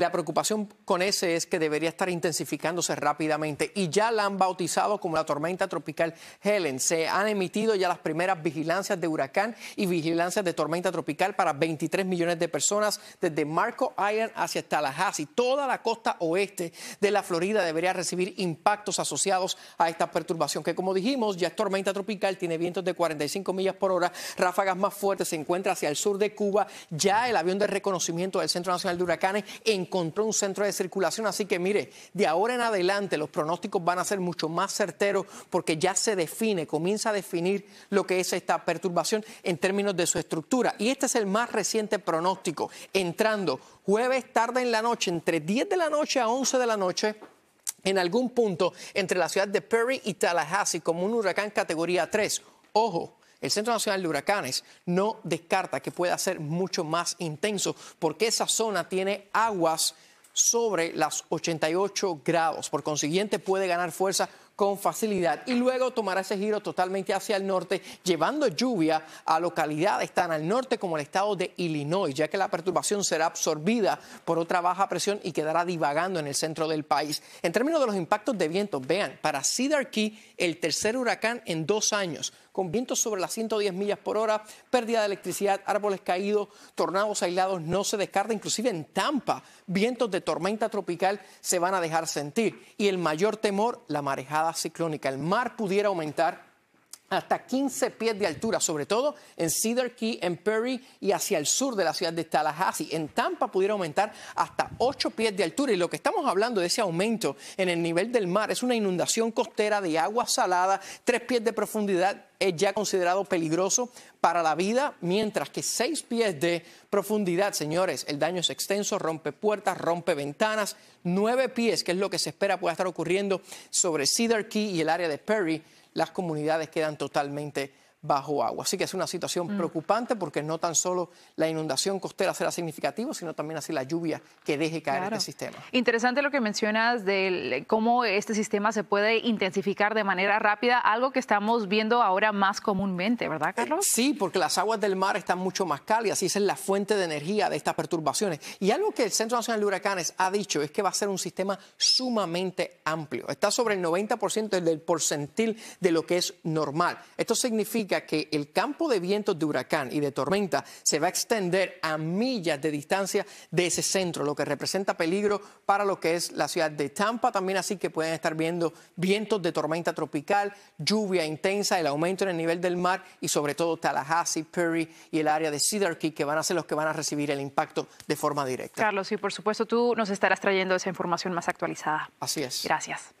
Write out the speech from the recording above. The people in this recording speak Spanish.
La preocupación con ese es que debería estar intensificándose rápidamente y ya la han bautizado como la tormenta tropical Helen. Se han emitido ya las primeras vigilancias de huracán y vigilancias de tormenta tropical para 23 millones de personas desde Marco Island hacia Tallahassee. Toda la costa oeste de la Florida debería recibir impactos asociados a esta perturbación que como dijimos ya es tormenta tropical, tiene vientos de 45 millas por hora, ráfagas más fuertes, se encuentra hacia el sur de Cuba. Ya el avión de reconocimiento del Centro Nacional de Huracanes en encontró un centro de circulación. Así que mire, de ahora en adelante los pronósticos van a ser mucho más certeros porque ya se define, comienza a definir lo que es esta perturbación en términos de su estructura. Y este es el más reciente pronóstico, entrando jueves tarde en la noche, entre 10 de la noche a 11 de la noche en algún punto entre la ciudad de Perry y Tallahassee como un huracán categoría 3. Ojo, el Centro Nacional de Huracanes no descarta que pueda ser mucho más intenso porque esa zona tiene aguas sobre las 88 grados. Por consiguiente, puede ganar fuerza con facilidad y luego tomará ese giro totalmente hacia el norte, llevando lluvia a localidades tan al norte como el estado de Illinois, ya que la perturbación será absorbida por otra baja presión y quedará divagando en el centro del país. En términos de los impactos de viento... vean, para Cedar Key, el tercer huracán en dos años, con vientos sobre las 110 millas por hora, pérdida de electricidad, árboles caídos, tornados aislados, no se descarta, inclusive en Tampa, vientos de tormenta tropical se van a dejar sentir. Y el mayor temor, la marejada ciclónica. El mar pudiera aumentar hasta 15 pies de altura, sobre todo en Cedar Key, en Perry y hacia el sur de la ciudad de Tallahassee. En Tampa pudiera aumentar hasta 8 pies de altura y lo que estamos hablando de ese aumento en el nivel del mar es una inundación costera de agua salada, 3 pies de profundidad es ya considerado peligroso para la vida, mientras que seis pies de profundidad, señores, el daño es extenso, rompe puertas, rompe ventanas, nueve pies, que es lo que se espera pueda estar ocurriendo sobre Cedar Key y el área de Perry, las comunidades quedan totalmente bajo agua. Así que es una situación mm. preocupante porque no tan solo la inundación costera será significativa, sino también así la lluvia que deje caer este sistema. Interesante lo que mencionas de cómo este sistema se puede intensificar de manera rápida, algo que estamos viendo ahora más comúnmente, ¿verdad, eh, Carlos? Sí, porque las aguas del mar están mucho más cálidas y es la fuente de energía de estas perturbaciones. Y algo que el Centro Nacional de Huracanes ha dicho es que va a ser un sistema sumamente amplio. Está sobre el 90% del porcentil de lo que es normal. Esto significa que el campo de vientos de huracán y de tormenta se va a extender a millas de distancia de ese centro, lo que representa peligro para lo que es la ciudad de Tampa. También así que pueden estar viendo vientos de tormenta tropical, lluvia intensa, el aumento en el nivel del mar y sobre todo Tallahassee, Perry y el área de Cedar Key, que van a ser los que van a recibir el impacto de forma directa. Carlos, y por supuesto tú nos estarás trayendo esa información más actualizada. Así es. Gracias.